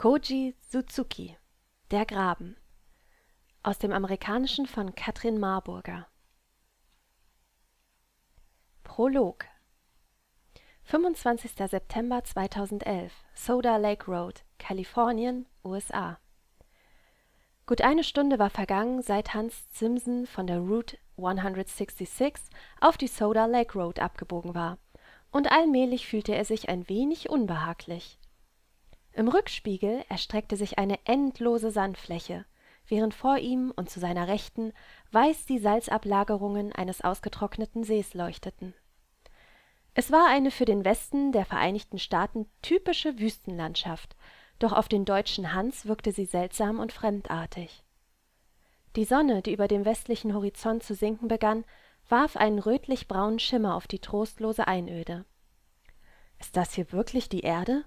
Koji Suzuki Der Graben aus dem Amerikanischen von Katrin Marburger Prolog 25. September 2011 Soda Lake Road, Kalifornien, USA Gut eine Stunde war vergangen, seit Hans Simpson von der Route 166 auf die Soda Lake Road abgebogen war, und allmählich fühlte er sich ein wenig unbehaglich. Im Rückspiegel erstreckte sich eine endlose Sandfläche, während vor ihm und zu seiner Rechten weiß die Salzablagerungen eines ausgetrockneten Sees leuchteten. Es war eine für den Westen der Vereinigten Staaten typische Wüstenlandschaft, doch auf den deutschen Hans wirkte sie seltsam und fremdartig. Die Sonne, die über dem westlichen Horizont zu sinken begann, warf einen rötlich braunen Schimmer auf die trostlose Einöde. Ist das hier wirklich die Erde?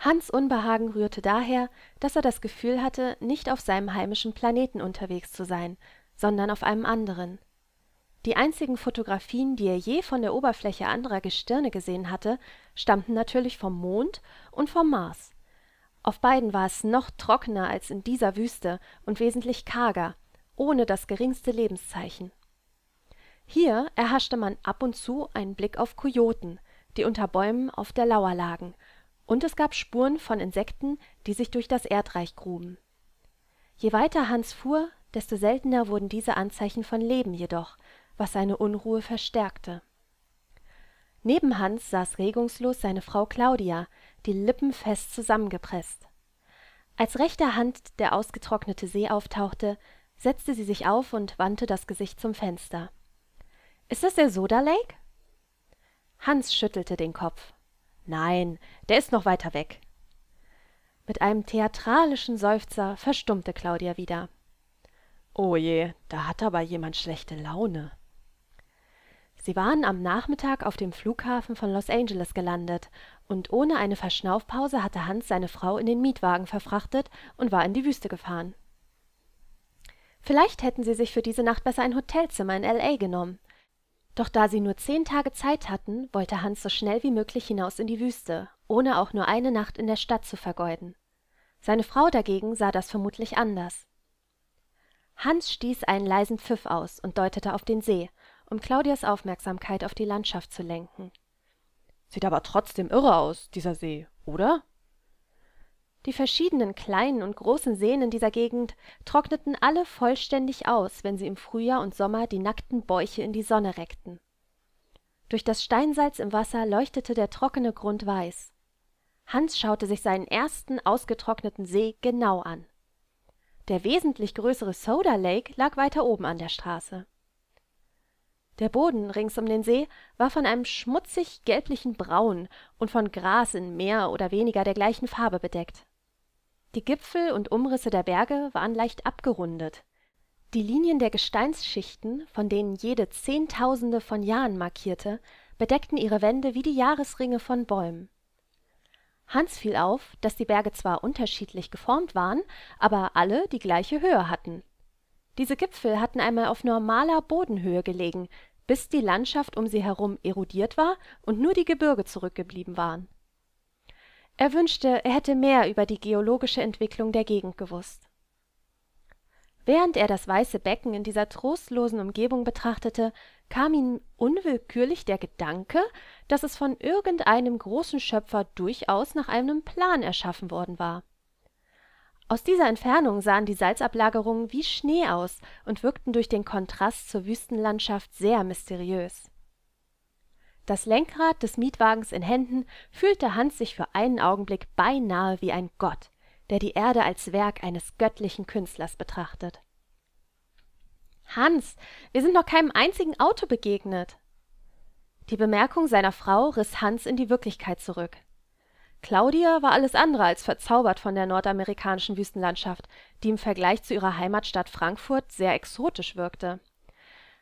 Hans Unbehagen rührte daher, dass er das Gefühl hatte, nicht auf seinem heimischen Planeten unterwegs zu sein, sondern auf einem anderen. Die einzigen Fotografien, die er je von der Oberfläche anderer Gestirne gesehen hatte, stammten natürlich vom Mond und vom Mars. Auf beiden war es noch trockener als in dieser Wüste und wesentlich karger, ohne das geringste Lebenszeichen. Hier erhaschte man ab und zu einen Blick auf Kojoten, die unter Bäumen auf der Lauer lagen und es gab Spuren von Insekten, die sich durch das Erdreich gruben. Je weiter Hans fuhr, desto seltener wurden diese Anzeichen von Leben jedoch, was seine Unruhe verstärkte. Neben Hans saß regungslos seine Frau Claudia, die Lippen fest zusammengepresst. Als rechter Hand der ausgetrocknete See auftauchte, setzte sie sich auf und wandte das Gesicht zum Fenster. Ist das der Soda Lake? Hans schüttelte den Kopf. Nein, der ist noch weiter weg. Mit einem theatralischen Seufzer verstummte Claudia wieder. Oh je, da hat aber jemand schlechte Laune. Sie waren am Nachmittag auf dem Flughafen von Los Angeles gelandet, und ohne eine Verschnaufpause hatte Hans seine Frau in den Mietwagen verfrachtet und war in die Wüste gefahren. Vielleicht hätten sie sich für diese Nacht besser ein Hotelzimmer in L.A. genommen. Doch da sie nur zehn Tage Zeit hatten, wollte Hans so schnell wie möglich hinaus in die Wüste, ohne auch nur eine Nacht in der Stadt zu vergeuden. Seine Frau dagegen sah das vermutlich anders. Hans stieß einen leisen Pfiff aus und deutete auf den See, um Claudias Aufmerksamkeit auf die Landschaft zu lenken. Sieht aber trotzdem irre aus, dieser See, oder? Die verschiedenen kleinen und großen Seen in dieser Gegend trockneten alle vollständig aus, wenn sie im Frühjahr und Sommer die nackten Bäuche in die Sonne reckten. Durch das Steinsalz im Wasser leuchtete der trockene Grund weiß. Hans schaute sich seinen ersten ausgetrockneten See genau an. Der wesentlich größere Soda Lake lag weiter oben an der Straße. Der Boden rings um den See war von einem schmutzig gelblichen Braun und von Gras in mehr oder weniger der gleichen Farbe bedeckt. Die Gipfel und Umrisse der Berge waren leicht abgerundet. Die Linien der Gesteinsschichten, von denen jede Zehntausende von Jahren markierte, bedeckten ihre Wände wie die Jahresringe von Bäumen. Hans fiel auf, dass die Berge zwar unterschiedlich geformt waren, aber alle die gleiche Höhe hatten. Diese Gipfel hatten einmal auf normaler Bodenhöhe gelegen, bis die Landschaft um sie herum erodiert war und nur die Gebirge zurückgeblieben waren er wünschte, er hätte mehr über die geologische Entwicklung der Gegend gewusst. Während er das weiße Becken in dieser trostlosen Umgebung betrachtete, kam ihm unwillkürlich der Gedanke, dass es von irgendeinem großen Schöpfer durchaus nach einem Plan erschaffen worden war. Aus dieser Entfernung sahen die Salzablagerungen wie Schnee aus und wirkten durch den Kontrast zur Wüstenlandschaft sehr mysteriös. Das Lenkrad des Mietwagens in Händen fühlte Hans sich für einen Augenblick beinahe wie ein Gott, der die Erde als Werk eines göttlichen Künstlers betrachtet. Hans, wir sind noch keinem einzigen Auto begegnet. Die Bemerkung seiner Frau riss Hans in die Wirklichkeit zurück. Claudia war alles andere als verzaubert von der nordamerikanischen Wüstenlandschaft, die im Vergleich zu ihrer Heimatstadt Frankfurt sehr exotisch wirkte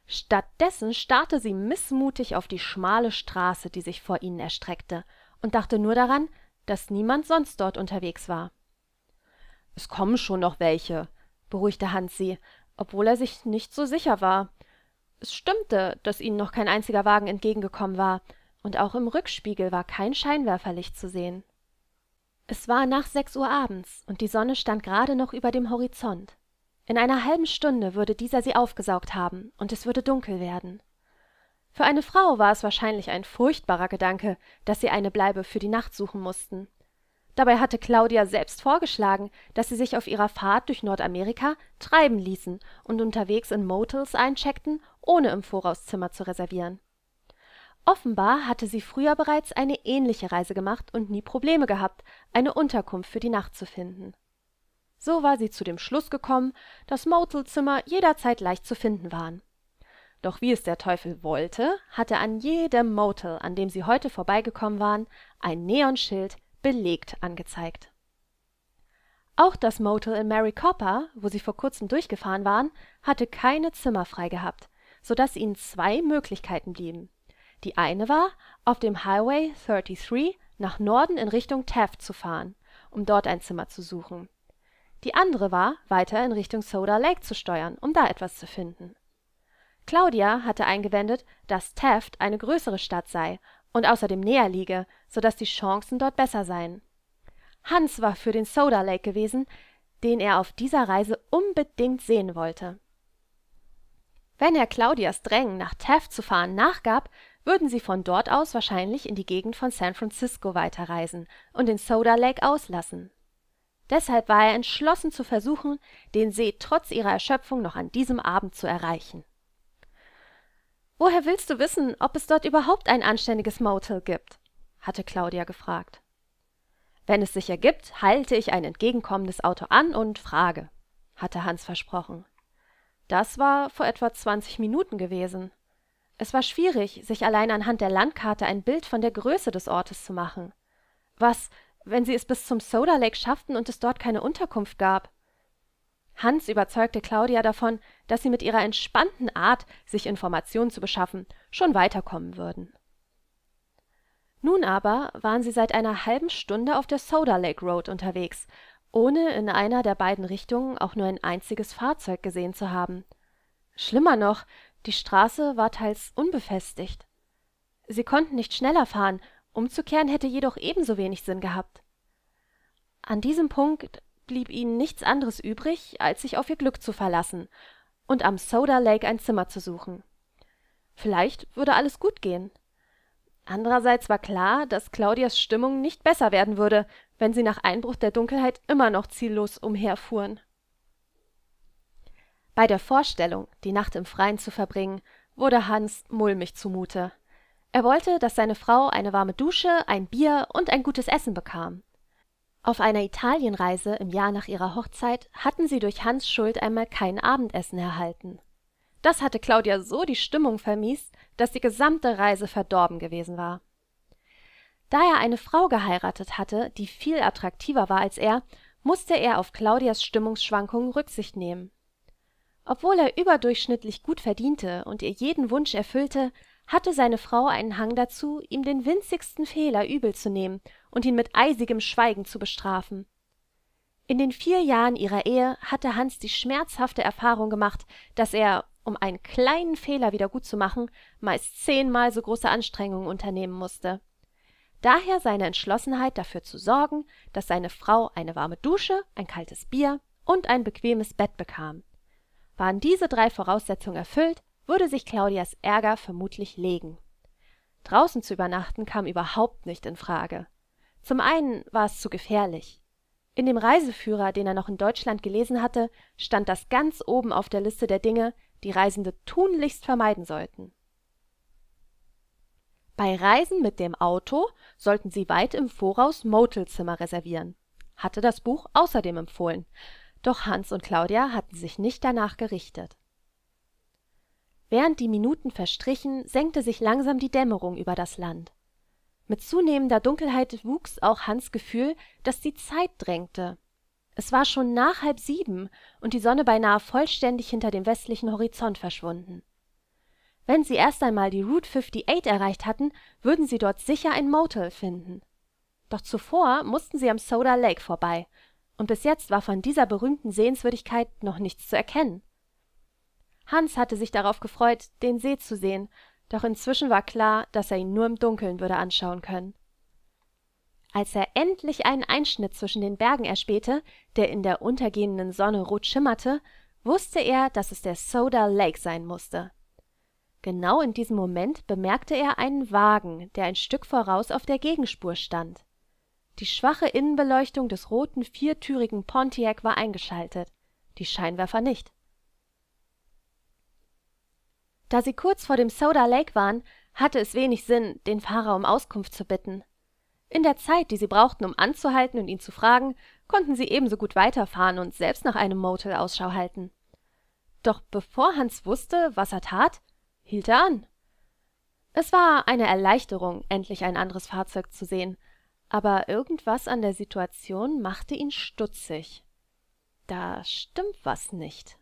stattdessen starrte sie mißmutig auf die schmale straße die sich vor ihnen erstreckte und dachte nur daran daß niemand sonst dort unterwegs war es kommen schon noch welche beruhigte hans sie obwohl er sich nicht so sicher war es stimmte daß ihnen noch kein einziger wagen entgegengekommen war und auch im rückspiegel war kein scheinwerferlicht zu sehen es war nach sechs uhr abends und die sonne stand gerade noch über dem horizont in einer halben Stunde würde dieser sie aufgesaugt haben, und es würde dunkel werden. Für eine Frau war es wahrscheinlich ein furchtbarer Gedanke, dass sie eine Bleibe für die Nacht suchen mussten. Dabei hatte Claudia selbst vorgeschlagen, dass sie sich auf ihrer Fahrt durch Nordamerika treiben ließen und unterwegs in Motels eincheckten, ohne im Voraus Zimmer zu reservieren. Offenbar hatte sie früher bereits eine ähnliche Reise gemacht und nie Probleme gehabt, eine Unterkunft für die Nacht zu finden so war sie zu dem Schluss gekommen daß mauthselzimmer jederzeit leicht zu finden waren doch wie es der teufel wollte hatte an jedem motel an dem sie heute vorbeigekommen waren ein neonschild belegt angezeigt auch das motel in Mary Copper, wo sie vor kurzem durchgefahren waren hatte keine zimmer frei gehabt so dass ihnen zwei möglichkeiten blieben die eine war auf dem highway 33 nach norden in richtung taft zu fahren um dort ein zimmer zu suchen die andere war, weiter in Richtung Soda Lake zu steuern, um da etwas zu finden. Claudia hatte eingewendet, dass Taft eine größere Stadt sei und außerdem näher liege, so dass die Chancen dort besser seien. Hans war für den Soda Lake gewesen, den er auf dieser Reise unbedingt sehen wollte. Wenn er Claudias Drängen, nach Taft zu fahren, nachgab, würden sie von dort aus wahrscheinlich in die Gegend von San Francisco weiterreisen und den Soda Lake auslassen. Deshalb war er entschlossen zu versuchen, den See trotz ihrer Erschöpfung noch an diesem Abend zu erreichen. Woher willst du wissen, ob es dort überhaupt ein anständiges Motel gibt? hatte Claudia gefragt. Wenn es sich ergibt, halte ich ein entgegenkommendes Auto an und frage, hatte Hans versprochen. Das war vor etwa 20 Minuten gewesen. Es war schwierig, sich allein anhand der Landkarte ein Bild von der Größe des Ortes zu machen. Was, wenn sie es bis zum Soda Lake schafften und es dort keine Unterkunft gab. Hans überzeugte Claudia davon, dass sie mit ihrer entspannten Art, sich Informationen zu beschaffen, schon weiterkommen würden. Nun aber waren sie seit einer halben Stunde auf der Soda Lake Road unterwegs, ohne in einer der beiden Richtungen auch nur ein einziges Fahrzeug gesehen zu haben. Schlimmer noch, die Straße war teils unbefestigt. Sie konnten nicht schneller fahren, Umzukehren hätte jedoch ebenso wenig Sinn gehabt. An diesem Punkt blieb ihnen nichts anderes übrig, als sich auf ihr Glück zu verlassen und am Soda Lake ein Zimmer zu suchen. Vielleicht würde alles gut gehen. Andererseits war klar, dass Claudias Stimmung nicht besser werden würde, wenn sie nach Einbruch der Dunkelheit immer noch ziellos umherfuhren. Bei der Vorstellung, die Nacht im Freien zu verbringen, wurde Hans mulmig zumute. Er wollte, dass seine Frau eine warme Dusche, ein Bier und ein gutes Essen bekam. Auf einer Italienreise im Jahr nach ihrer Hochzeit hatten sie durch Hans Schuld einmal kein Abendessen erhalten. Das hatte Claudia so die Stimmung vermiest, dass die gesamte Reise verdorben gewesen war. Da er eine Frau geheiratet hatte, die viel attraktiver war als er, musste er auf Claudias Stimmungsschwankungen Rücksicht nehmen. Obwohl er überdurchschnittlich gut verdiente und ihr jeden Wunsch erfüllte, hatte seine Frau einen Hang dazu, ihm den winzigsten Fehler übel zu nehmen und ihn mit eisigem Schweigen zu bestrafen. In den vier Jahren ihrer Ehe hatte Hans die schmerzhafte Erfahrung gemacht, dass er, um einen kleinen Fehler wieder machen, meist zehnmal so große Anstrengungen unternehmen musste. Daher seine Entschlossenheit dafür zu sorgen, dass seine Frau eine warme Dusche, ein kaltes Bier und ein bequemes Bett bekam. Waren diese drei Voraussetzungen erfüllt, würde sich Claudias Ärger vermutlich legen. Draußen zu übernachten kam überhaupt nicht in Frage. Zum einen war es zu gefährlich. In dem Reiseführer, den er noch in Deutschland gelesen hatte, stand das ganz oben auf der Liste der Dinge, die Reisende tunlichst vermeiden sollten. Bei Reisen mit dem Auto sollten Sie weit im Voraus Motelzimmer reservieren, hatte das Buch außerdem empfohlen. Doch Hans und Claudia hatten sich nicht danach gerichtet während die minuten verstrichen senkte sich langsam die dämmerung über das land mit zunehmender dunkelheit wuchs auch hans gefühl dass die zeit drängte es war schon nach halb sieben und die sonne beinahe vollständig hinter dem westlichen horizont verschwunden wenn sie erst einmal die route 58 erreicht hatten würden sie dort sicher ein motel finden doch zuvor mussten sie am soda lake vorbei und bis jetzt war von dieser berühmten sehenswürdigkeit noch nichts zu erkennen hans hatte sich darauf gefreut den see zu sehen doch inzwischen war klar dass er ihn nur im dunkeln würde anschauen können als er endlich einen einschnitt zwischen den bergen erspähte der in der untergehenden sonne rot schimmerte wusste er dass es der soda lake sein musste. genau in diesem moment bemerkte er einen wagen der ein stück voraus auf der gegenspur stand die schwache innenbeleuchtung des roten viertürigen pontiac war eingeschaltet die scheinwerfer nicht da sie kurz vor dem Soda Lake waren, hatte es wenig Sinn, den Fahrer um Auskunft zu bitten. In der Zeit, die sie brauchten, um anzuhalten und ihn zu fragen, konnten sie ebenso gut weiterfahren und selbst nach einem Motel Ausschau halten. Doch bevor Hans wusste, was er tat, hielt er an. Es war eine Erleichterung, endlich ein anderes Fahrzeug zu sehen, aber irgendwas an der Situation machte ihn stutzig. Da stimmt was nicht.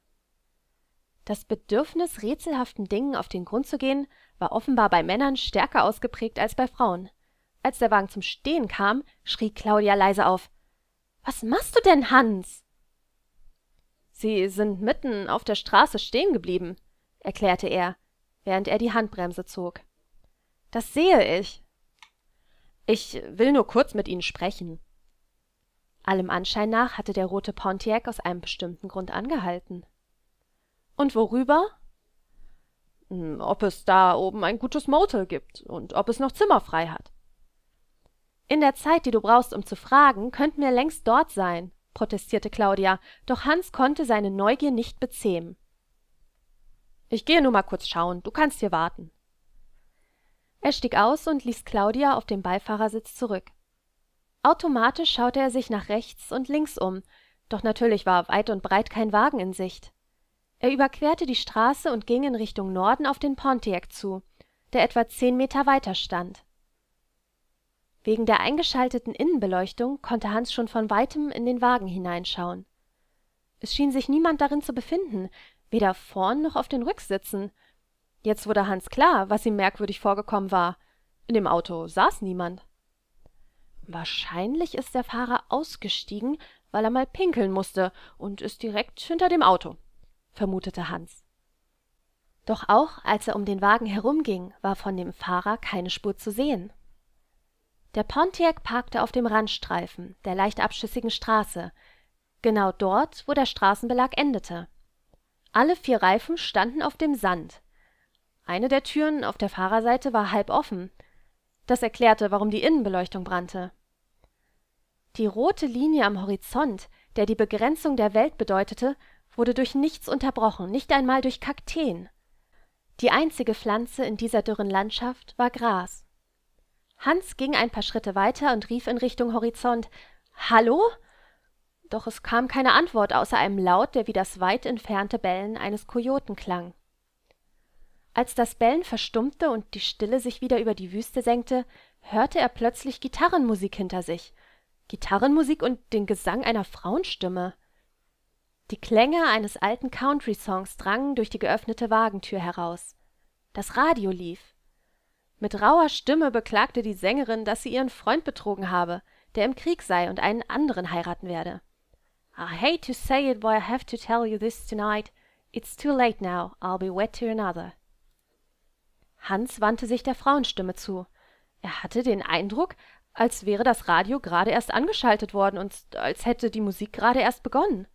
Das Bedürfnis, rätselhaften Dingen auf den Grund zu gehen, war offenbar bei Männern stärker ausgeprägt als bei Frauen. Als der Wagen zum Stehen kam, schrie Claudia leise auf Was machst du denn, Hans? Sie sind mitten auf der Straße stehen geblieben, erklärte er, während er die Handbremse zog. Das sehe ich. Ich will nur kurz mit Ihnen sprechen. Allem Anschein nach hatte der rote Pontiac aus einem bestimmten Grund angehalten. Und worüber? Hm, ob es da oben ein gutes Motel gibt und ob es noch Zimmer frei hat. In der Zeit, die du brauchst, um zu fragen, könnten wir längst dort sein, protestierte Claudia, doch Hans konnte seine Neugier nicht bezähmen. Ich gehe nur mal kurz schauen, du kannst hier warten. Er stieg aus und ließ Claudia auf dem Beifahrersitz zurück. Automatisch schaute er sich nach rechts und links um, doch natürlich war weit und breit kein Wagen in Sicht. Er überquerte die Straße und ging in Richtung Norden auf den Pontiac zu, der etwa zehn Meter weiter stand. Wegen der eingeschalteten Innenbeleuchtung konnte Hans schon von weitem in den Wagen hineinschauen. Es schien sich niemand darin zu befinden, weder vorn noch auf den Rücksitzen. Jetzt wurde Hans klar, was ihm merkwürdig vorgekommen war. In dem Auto saß niemand. Wahrscheinlich ist der Fahrer ausgestiegen, weil er mal pinkeln musste und ist direkt hinter dem Auto vermutete Hans. Doch auch als er um den Wagen herumging, war von dem Fahrer keine Spur zu sehen. Der Pontiac parkte auf dem Randstreifen der leicht abschüssigen Straße, genau dort, wo der Straßenbelag endete. Alle vier Reifen standen auf dem Sand. Eine der Türen auf der Fahrerseite war halb offen. Das erklärte, warum die Innenbeleuchtung brannte. Die rote Linie am Horizont, der die Begrenzung der Welt bedeutete, wurde durch nichts unterbrochen, nicht einmal durch Kakteen. Die einzige Pflanze in dieser dürren Landschaft war Gras. Hans ging ein paar Schritte weiter und rief in Richtung Horizont Hallo? Doch es kam keine Antwort außer einem Laut, der wie das weit entfernte Bellen eines Kojoten klang. Als das Bellen verstummte und die Stille sich wieder über die Wüste senkte, hörte er plötzlich Gitarrenmusik hinter sich. Gitarrenmusik und den Gesang einer Frauenstimme. Die Klänge eines alten Country-Songs drangen durch die geöffnete Wagentür heraus. Das Radio lief. Mit rauer Stimme beklagte die Sängerin, dass sie ihren Freund betrogen habe, der im Krieg sei und einen anderen heiraten werde. I hate to say it, but I have to tell you this tonight. It's too late now. I'll be wed to another. Hans wandte sich der Frauenstimme zu. Er hatte den Eindruck, als wäre das Radio gerade erst angeschaltet worden und als hätte die Musik gerade erst begonnen.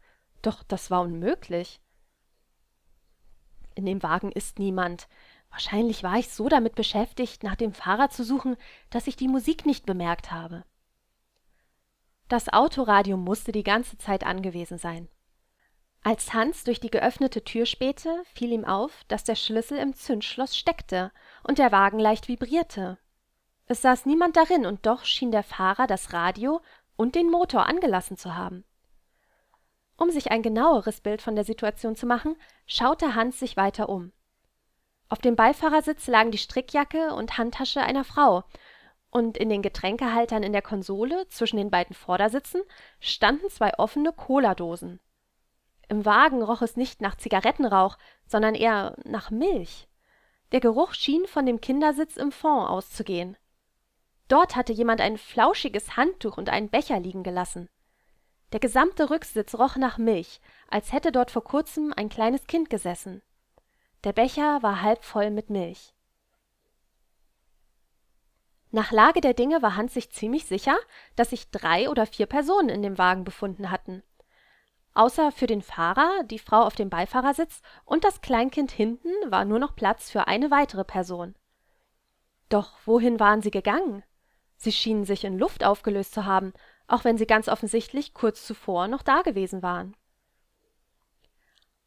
Doch das war unmöglich. In dem Wagen ist niemand. Wahrscheinlich war ich so damit beschäftigt, nach dem Fahrer zu suchen, dass ich die Musik nicht bemerkt habe. Das Autoradio musste die ganze Zeit angewesen sein. Als Hans durch die geöffnete Tür spähte, fiel ihm auf, dass der Schlüssel im Zündschloss steckte und der Wagen leicht vibrierte. Es saß niemand darin, und doch schien der Fahrer das Radio und den Motor angelassen zu haben. Um sich ein genaueres Bild von der Situation zu machen, schaute Hans sich weiter um. Auf dem Beifahrersitz lagen die Strickjacke und Handtasche einer Frau, und in den Getränkehaltern in der Konsole zwischen den beiden Vordersitzen standen zwei offene Cola-Dosen. Im Wagen roch es nicht nach Zigarettenrauch, sondern eher nach Milch. Der Geruch schien von dem Kindersitz im Fond auszugehen. Dort hatte jemand ein flauschiges Handtuch und einen Becher liegen gelassen. Der gesamte Rücksitz roch nach Milch, als hätte dort vor kurzem ein kleines Kind gesessen. Der Becher war halb voll mit Milch. Nach Lage der Dinge war Hans sich ziemlich sicher, dass sich drei oder vier Personen in dem Wagen befunden hatten. Außer für den Fahrer, die Frau auf dem Beifahrersitz und das Kleinkind hinten war nur noch Platz für eine weitere Person. Doch wohin waren sie gegangen? Sie schienen sich in Luft aufgelöst zu haben auch wenn sie ganz offensichtlich kurz zuvor noch dagewesen waren.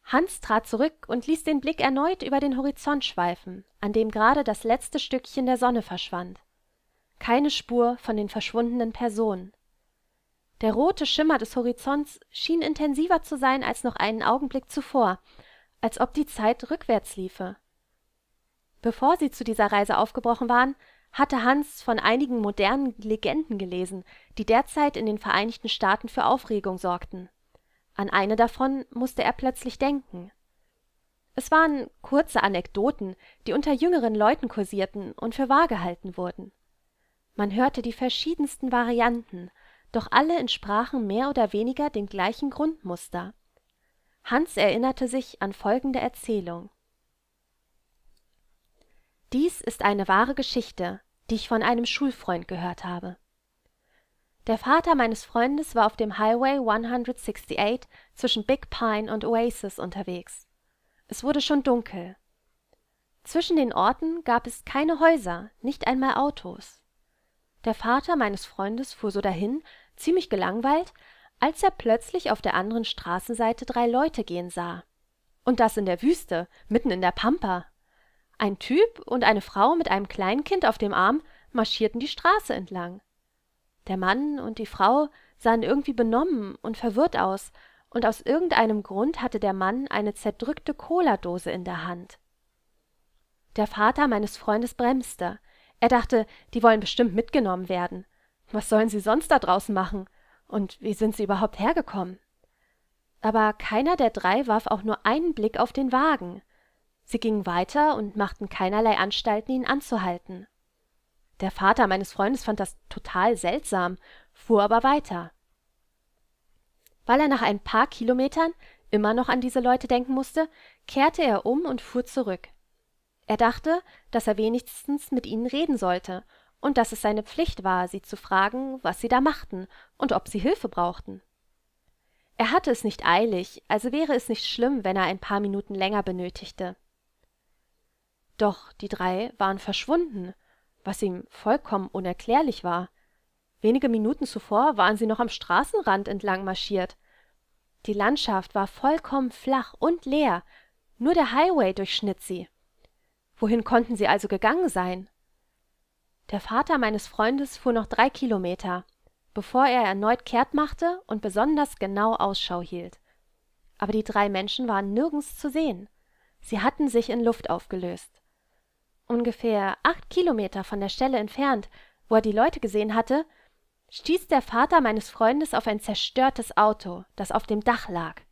Hans trat zurück und ließ den Blick erneut über den Horizont schweifen, an dem gerade das letzte Stückchen der Sonne verschwand. Keine Spur von den verschwundenen Personen. Der rote Schimmer des Horizonts schien intensiver zu sein als noch einen Augenblick zuvor, als ob die Zeit rückwärts liefe. Bevor sie zu dieser Reise aufgebrochen waren, hatte Hans von einigen modernen Legenden gelesen, die derzeit in den Vereinigten Staaten für Aufregung sorgten. An eine davon musste er plötzlich denken. Es waren kurze Anekdoten, die unter jüngeren Leuten kursierten und für wahr gehalten wurden. Man hörte die verschiedensten Varianten, doch alle entsprachen mehr oder weniger dem gleichen Grundmuster. Hans erinnerte sich an folgende Erzählung dies ist eine wahre Geschichte, die ich von einem Schulfreund gehört habe. Der Vater meines Freundes war auf dem Highway 168 zwischen Big Pine und Oasis unterwegs. Es wurde schon dunkel. Zwischen den Orten gab es keine Häuser, nicht einmal Autos. Der Vater meines Freundes fuhr so dahin, ziemlich gelangweilt, als er plötzlich auf der anderen Straßenseite drei Leute gehen sah. Und das in der Wüste, mitten in der Pampa, ein Typ und eine Frau mit einem Kleinkind auf dem Arm marschierten die Straße entlang. Der Mann und die Frau sahen irgendwie benommen und verwirrt aus, und aus irgendeinem Grund hatte der Mann eine zerdrückte Cola-Dose in der Hand. Der Vater meines Freundes bremste. Er dachte, die wollen bestimmt mitgenommen werden. Was sollen sie sonst da draußen machen? Und wie sind sie überhaupt hergekommen? Aber keiner der drei warf auch nur einen Blick auf den Wagen. Sie gingen weiter und machten keinerlei Anstalten, ihn anzuhalten. Der Vater meines Freundes fand das total seltsam, fuhr aber weiter. Weil er nach ein paar Kilometern immer noch an diese Leute denken musste, kehrte er um und fuhr zurück. Er dachte, dass er wenigstens mit ihnen reden sollte und dass es seine Pflicht war, sie zu fragen, was sie da machten und ob sie Hilfe brauchten. Er hatte es nicht eilig, also wäre es nicht schlimm, wenn er ein paar Minuten länger benötigte doch die drei waren verschwunden was ihm vollkommen unerklärlich war wenige minuten zuvor waren sie noch am straßenrand entlang marschiert die landschaft war vollkommen flach und leer nur der highway durchschnitt sie wohin konnten sie also gegangen sein der vater meines freundes fuhr noch drei kilometer bevor er erneut kehrt machte und besonders genau ausschau hielt aber die drei menschen waren nirgends zu sehen sie hatten sich in luft aufgelöst ungefähr acht Kilometer von der Stelle entfernt, wo er die Leute gesehen hatte, stieß der Vater meines Freundes auf ein zerstörtes Auto, das auf dem Dach lag.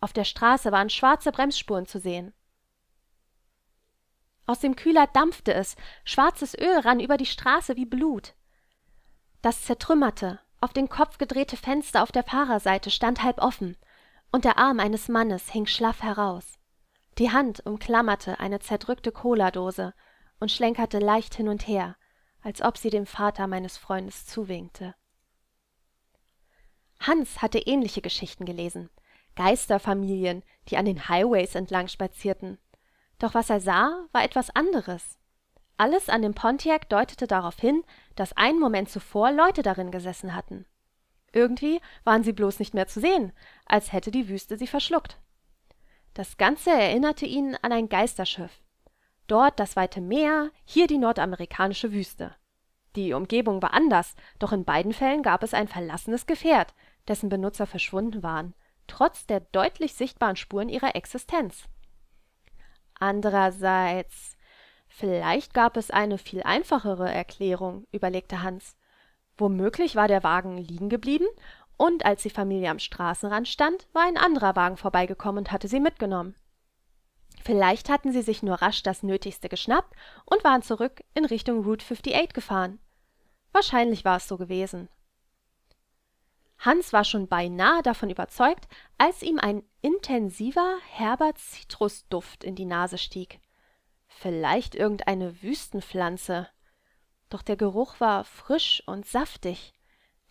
Auf der Straße waren schwarze Bremsspuren zu sehen. Aus dem Kühler dampfte es, schwarzes Öl rann über die Straße wie Blut. Das zertrümmerte, auf den Kopf gedrehte Fenster auf der Fahrerseite stand halb offen, und der Arm eines Mannes hing schlaff heraus. Die Hand umklammerte eine zerdrückte Cola-Dose und schlenkerte leicht hin und her, als ob sie dem Vater meines Freundes zuwinkte. Hans hatte ähnliche Geschichten gelesen. Geisterfamilien, die an den Highways entlang spazierten. Doch was er sah, war etwas anderes. Alles an dem Pontiac deutete darauf hin, dass einen Moment zuvor Leute darin gesessen hatten. Irgendwie waren sie bloß nicht mehr zu sehen, als hätte die Wüste sie verschluckt. Das Ganze erinnerte ihn an ein Geisterschiff. Dort das weite Meer, hier die nordamerikanische Wüste. Die Umgebung war anders, doch in beiden Fällen gab es ein verlassenes Gefährt, dessen Benutzer verschwunden waren, trotz der deutlich sichtbaren Spuren ihrer Existenz. Andererseits, vielleicht gab es eine viel einfachere Erklärung, überlegte Hans. Womöglich war der Wagen liegen geblieben und als die Familie am Straßenrand stand, war ein anderer Wagen vorbeigekommen und hatte sie mitgenommen. Vielleicht hatten sie sich nur rasch das Nötigste geschnappt und waren zurück in Richtung Route 58 gefahren. Wahrscheinlich war es so gewesen. Hans war schon beinahe davon überzeugt, als ihm ein intensiver, herber Zitrusduft in die Nase stieg. Vielleicht irgendeine Wüstenpflanze. Doch der Geruch war frisch und saftig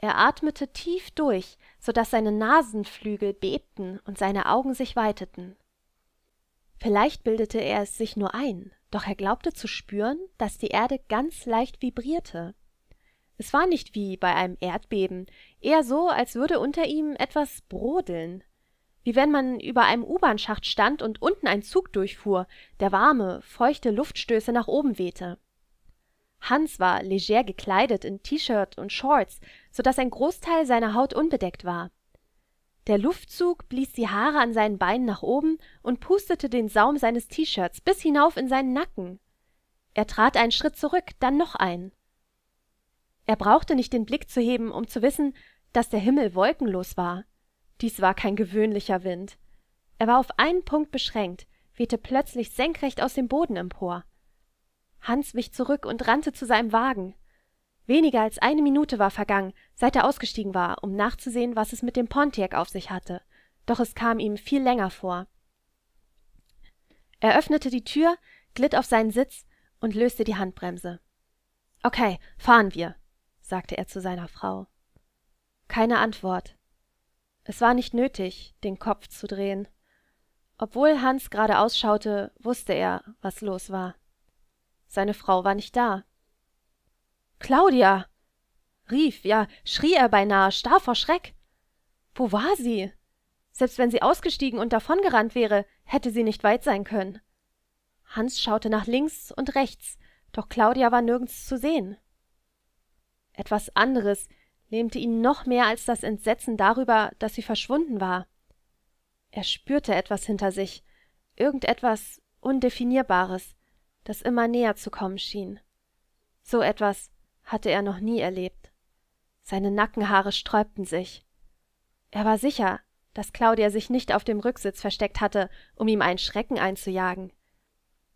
er atmete tief durch so daß seine nasenflügel bebten und seine augen sich weiteten vielleicht bildete er es sich nur ein doch er glaubte zu spüren dass die erde ganz leicht vibrierte es war nicht wie bei einem erdbeben eher so als würde unter ihm etwas brodeln wie wenn man über einem u bahn schacht stand und unten ein zug durchfuhr der warme feuchte luftstöße nach oben wehte hans war leger gekleidet in t-shirt und shorts so daß ein Großteil seiner Haut unbedeckt war. Der Luftzug blies die Haare an seinen Beinen nach oben und pustete den Saum seines T-Shirts bis hinauf in seinen Nacken. Er trat einen Schritt zurück, dann noch einen. Er brauchte nicht den Blick zu heben, um zu wissen, dass der Himmel wolkenlos war. Dies war kein gewöhnlicher Wind. Er war auf einen Punkt beschränkt, wehte plötzlich senkrecht aus dem Boden empor. Hans wich zurück und rannte zu seinem Wagen. Weniger als eine Minute war vergangen, seit er ausgestiegen war, um nachzusehen, was es mit dem Pontiac auf sich hatte, doch es kam ihm viel länger vor. Er öffnete die Tür, glitt auf seinen Sitz und löste die Handbremse. Okay, fahren wir, sagte er zu seiner Frau. Keine Antwort. Es war nicht nötig, den Kopf zu drehen. Obwohl Hans gerade ausschaute, wusste er, was los war. Seine Frau war nicht da. Claudia! rief, ja, schrie er beinahe, starr vor Schreck. Wo war sie? Selbst wenn sie ausgestiegen und davongerannt wäre, hätte sie nicht weit sein können. Hans schaute nach links und rechts, doch Claudia war nirgends zu sehen. Etwas anderes lähmte ihn noch mehr als das Entsetzen darüber, dass sie verschwunden war. Er spürte etwas hinter sich, irgendetwas Undefinierbares, das immer näher zu kommen schien. So etwas hatte er noch nie erlebt. Seine Nackenhaare sträubten sich. Er war sicher, dass Claudia sich nicht auf dem Rücksitz versteckt hatte, um ihm einen Schrecken einzujagen.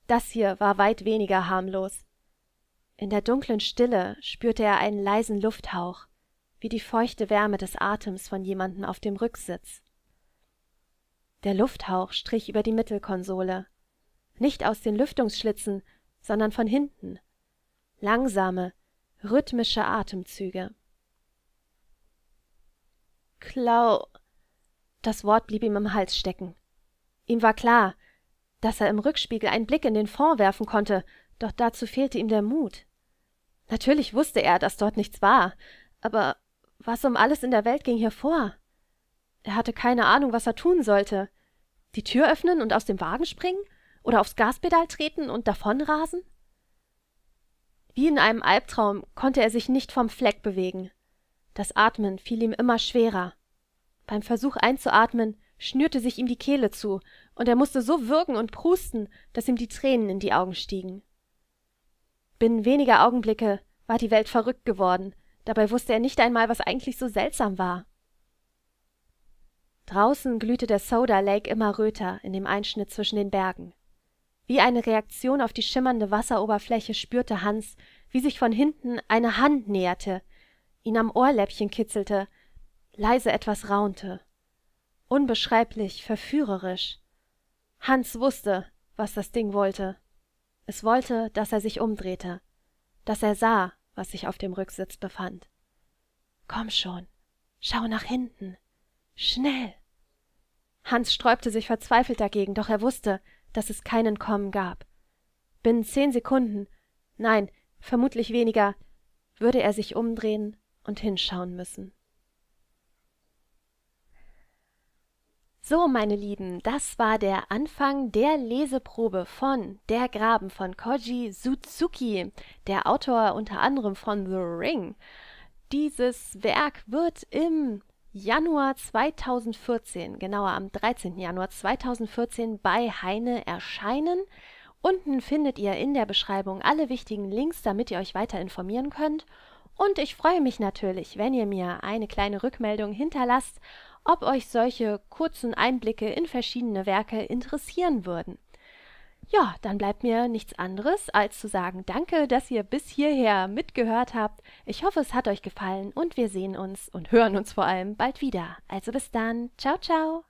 Das hier war weit weniger harmlos. In der dunklen Stille spürte er einen leisen Lufthauch, wie die feuchte Wärme des Atems von jemandem auf dem Rücksitz. Der Lufthauch strich über die Mittelkonsole. Nicht aus den Lüftungsschlitzen, sondern von hinten. Langsame, rhythmische Atemzüge. Klau. Das Wort blieb ihm im Hals stecken. Ihm war klar, dass er im Rückspiegel einen Blick in den Fond werfen konnte, doch dazu fehlte ihm der Mut. Natürlich wusste er, dass dort nichts war, aber was um alles in der Welt ging hier vor? Er hatte keine Ahnung, was er tun sollte. Die Tür öffnen und aus dem Wagen springen? Oder aufs Gaspedal treten und davonrasen? Wie in einem Albtraum konnte er sich nicht vom Fleck bewegen. Das Atmen fiel ihm immer schwerer. Beim Versuch einzuatmen schnürte sich ihm die Kehle zu, und er musste so würgen und prusten, dass ihm die Tränen in die Augen stiegen. Binnen weniger Augenblicke war die Welt verrückt geworden, dabei wusste er nicht einmal, was eigentlich so seltsam war. Draußen glühte der Soda Lake immer röter in dem Einschnitt zwischen den Bergen. Wie eine Reaktion auf die schimmernde Wasseroberfläche spürte Hans, wie sich von hinten eine Hand näherte, ihn am Ohrläppchen kitzelte, leise etwas raunte. Unbeschreiblich, verführerisch. Hans wusste, was das Ding wollte. Es wollte, dass er sich umdrehte, dass er sah, was sich auf dem Rücksitz befand. Komm schon, schau nach hinten, schnell. Hans sträubte sich verzweifelt dagegen, doch er wusste, dass es keinen Kommen gab. Binnen zehn Sekunden, nein, vermutlich weniger, würde er sich umdrehen und hinschauen müssen. So, meine Lieben, das war der Anfang der Leseprobe von Der Graben von Koji Suzuki, der Autor unter anderem von The Ring. Dieses Werk wird im Januar 2014, genauer am 13. Januar 2014 bei Heine erscheinen. Unten findet ihr in der Beschreibung alle wichtigen Links, damit ihr euch weiter informieren könnt. Und ich freue mich natürlich, wenn ihr mir eine kleine Rückmeldung hinterlasst, ob euch solche kurzen Einblicke in verschiedene Werke interessieren würden. Ja, dann bleibt mir nichts anderes, als zu sagen, danke, dass ihr bis hierher mitgehört habt. Ich hoffe, es hat euch gefallen und wir sehen uns und hören uns vor allem bald wieder. Also bis dann. Ciao, ciao.